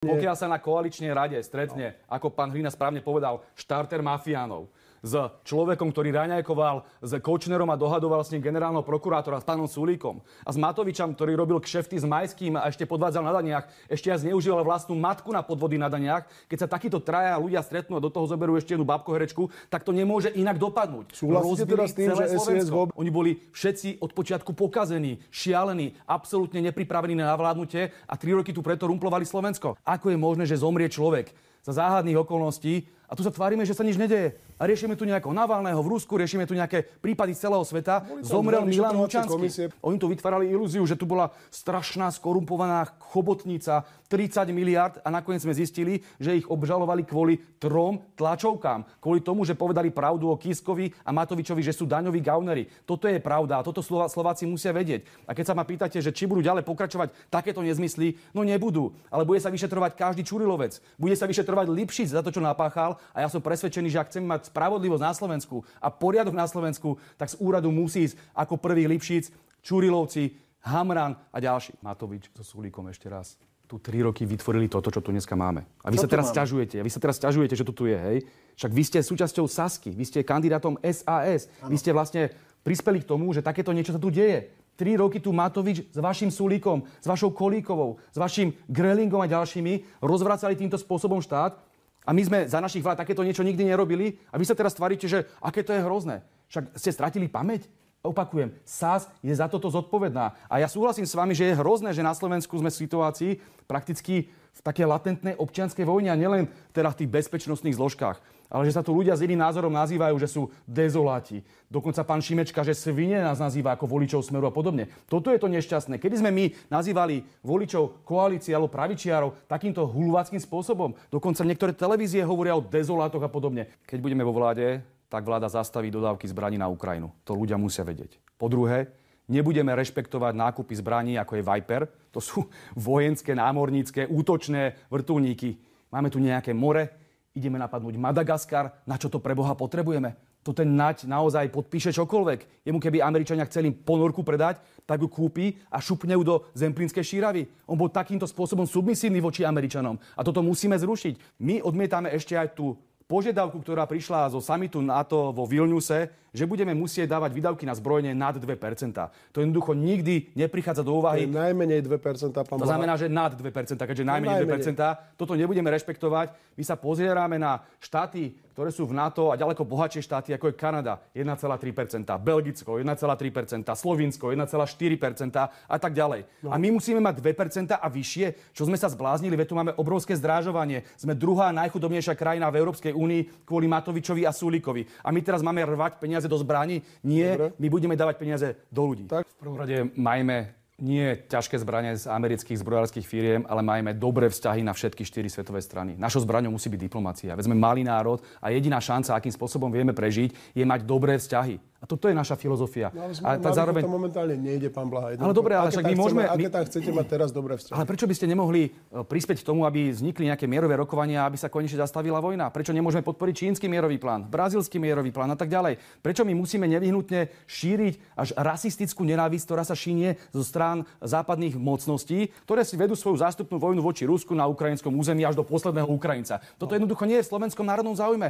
Pokiaľ sa na koaličnej rade stretne, no. ako pán Hlina správne povedal, štarter mafiánov, s človekom, ktorý raňajkoval s Kočnerom a dohadoval s ním generálneho prokurátora, s pánom Sulíkom. A s Matovičom, ktorý robil kšefty s Majským a ešte podvádzal na daniach, ešte aj zneužíval vlastnú matku na podvody na daniach. Keď sa takíto traja ľudia stretnú a do toho zoberú ešte jednu babkoherečku, tak to nemôže inak dopadnúť. Súhlasíte teraz teda tým, že SIS Slovensko. Oni boli všetci od počiatku pokazení, šialení, absolútne nepripravení na vládnutie a tri roky tu preto rumplovali Slovensko. Ako je možné, že zomrie človek za záhadných okolností a tu sa tvárime, že sa nič nedeje. A riešime tu nejakého Navalného v Rusku, riešime tu nejaké prípady z celého sveta. Zomrel Milan Lučanský. Oni tu vytvárali ilúziu, že tu bola strašná skorumpovaná chobotnica 30 miliard a nakoniec sme zistili, že ich obžalovali kvôli trom tlačovkám. Kvôli tomu, že povedali pravdu o Kiskovi a Matovičovi, že sú daňoví gauneri. Toto je pravda a toto Slováci musia vedieť. A keď sa ma pýtate, že či budú ďalej pokračovať takéto nezmysly, no nebudú. Ale bude sa vyšetrovať každý Čurilovec. Bude sa vyšetrovať Lipšic za to, čo napáchal a ja som presvedčený, že ak chceme mať spravodlivosť na Slovensku a poriadok na Slovensku, tak z úradu musí ísť ako prvý Lipšic, Čurilovci, Hamran a ďalší. Matovič so Sulíkom ešte raz tu tri roky vytvorili toto, čo tu dneska máme. A vy čo sa teraz máme? ťažujete. A vy sa teraz ťažujete, že to tu je, hej? Však vy ste súčasťou Sasky, vy ste kandidátom SAS, ano. vy ste vlastne prispeli k tomu, že takéto niečo sa tu deje. Tri roky tu Matovič s vašim Sulíkom, s vašou Kolíkovou, s vašim Grelingom a ďalšími rozvracali týmto spôsobom štát a my sme za našich vlád takéto niečo nikdy nerobili a vy sa teraz tvaríte, že aké to je hrozné. Však ste stratili pamäť? Opakujem, SAS je za toto zodpovedná. A ja súhlasím s vami, že je hrozné, že na Slovensku sme v situácii prakticky v také latentnej občianskej vojne a nielen teda v tých bezpečnostných zložkách. Ale že sa tu ľudia s iným názorom nazývajú, že sú dezoláti. Dokonca pán Šimečka, že svine nás nazýva ako voličov smeru a podobne. Toto je to nešťastné. Kedy sme my nazývali voličov koalície alebo pravičiarov takýmto hulváckým spôsobom? Dokonca niektoré televízie hovoria o dezolátoch a podobne. Keď budeme vo vláde, tak vláda zastaví dodávky zbraní na Ukrajinu. To ľudia musia vedieť. Po druhé, nebudeme rešpektovať nákupy zbraní, ako je Viper. To sú vojenské, námornícke, útočné vrtulníky. Máme tu nejaké more, ideme napadnúť Madagaskar. Na čo to pre Boha potrebujeme? To ten nať naozaj podpíše čokoľvek. Jemu keby Američania chceli ponorku predať, tak ju kúpi a šupne ju do zemplínskej šíravy. On bol takýmto spôsobom submisívny voči Američanom. A toto musíme zrušiť. My odmietame ešte aj tú požiadavku, ktorá prišla zo samitu NATO vo Vilniuse, že budeme musieť dávať výdavky na zbrojenie nad 2%. To jednoducho nikdy neprichádza do úvahy. Je najmenej 2%, pán To znamená, že nad 2%, keďže najmenej, najmenej 2%. Toto nebudeme rešpektovať. My sa pozieráme na štáty ktoré sú v NATO a ďaleko bohatšie štáty, ako je Kanada 1,3%, Belgicko 1,3%, Slovinsko 1,4% a tak ďalej. No. A my musíme mať 2% a vyššie, čo sme sa zbláznili, veď tu máme obrovské zdrážovanie. Sme druhá najchudobnejšia krajina v Európskej únii kvôli Matovičovi a Sulikovi. A my teraz máme rvať peniaze do zbraní? Nie, Dobre. my budeme dávať peniaze do ľudí. Tak. V prvom rade majme nie ťažké zbranie z amerických zbrojárských firiem, ale majme dobré vzťahy na všetky štyri svetové strany. Našou zbraňou musí byť diplomácia. Veď sme malý národ a jediná šanca, akým spôsobom vieme prežiť, je mať dobré vzťahy. A toto je naša filozofia. No, ale sme, a tak zároveň... to momentálne nejde, pán Blaha. Jednoducho. Ale dobre, ale však my chceme, môžeme... Aké tam chcete mať teraz dobré vzťahy? Ale prečo by ste nemohli e, prispieť k tomu, aby vznikli nejaké mierové rokovania, aby sa konečne zastavila vojna? Prečo nemôžeme podporiť čínsky mierový plán, brazilský mierový plán a tak ďalej? Prečo my musíme nevyhnutne šíriť až rasistickú nenávisť, ktorá sa šíne zo strán západných mocností, ktoré si vedú svoju zástupnú vojnu voči Rusku na ukrajinskom území až do posledného Ukrajinca? Toto no. jednoducho nie je v slovenskom národnom záujme.